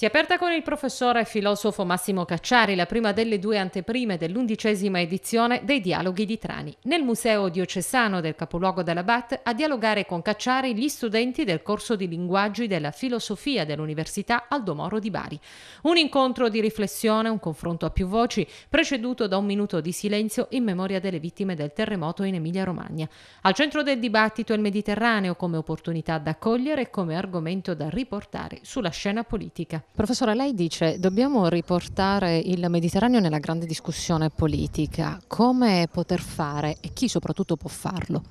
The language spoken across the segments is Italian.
Si è aperta con il professore e filosofo Massimo Cacciari la prima delle due anteprime dell'undicesima edizione dei Dialoghi di Trani. Nel Museo Diocesano del capoluogo della BAT a dialogare con Cacciari gli studenti del corso di linguaggi della filosofia dell'Università Aldo Moro di Bari. Un incontro di riflessione, un confronto a più voci, preceduto da un minuto di silenzio in memoria delle vittime del terremoto in Emilia-Romagna. Al centro del dibattito il Mediterraneo come opportunità da cogliere e come argomento da riportare sulla scena politica. Professore, lei dice dobbiamo riportare il Mediterraneo nella grande discussione politica. Come poter fare e chi soprattutto può farlo?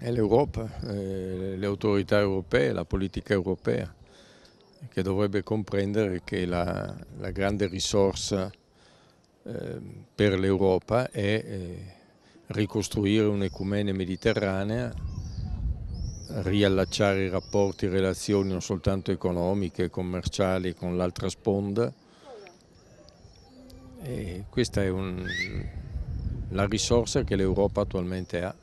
È l'Europa, eh, le autorità europee, la politica europea, che dovrebbe comprendere che la, la grande risorsa eh, per l'Europa è eh, ricostruire un'ecumene mediterranea riallacciare i rapporti, relazioni non soltanto economiche, commerciali con l'altra sponda. E questa è un, la risorsa che l'Europa attualmente ha,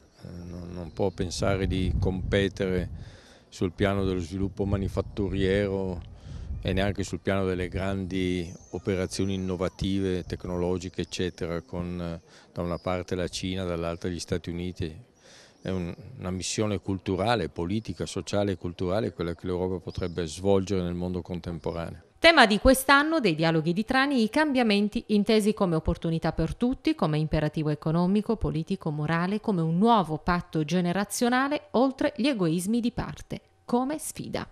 non, non può pensare di competere sul piano dello sviluppo manifatturiero e neanche sul piano delle grandi operazioni innovative, tecnologiche, eccetera, con da una parte la Cina, dall'altra gli Stati Uniti, è un, una missione culturale, politica, sociale e culturale quella che l'Europa potrebbe svolgere nel mondo contemporaneo. Tema di quest'anno dei dialoghi di Trani, i cambiamenti intesi come opportunità per tutti, come imperativo economico, politico, morale, come un nuovo patto generazionale oltre gli egoismi di parte, come sfida.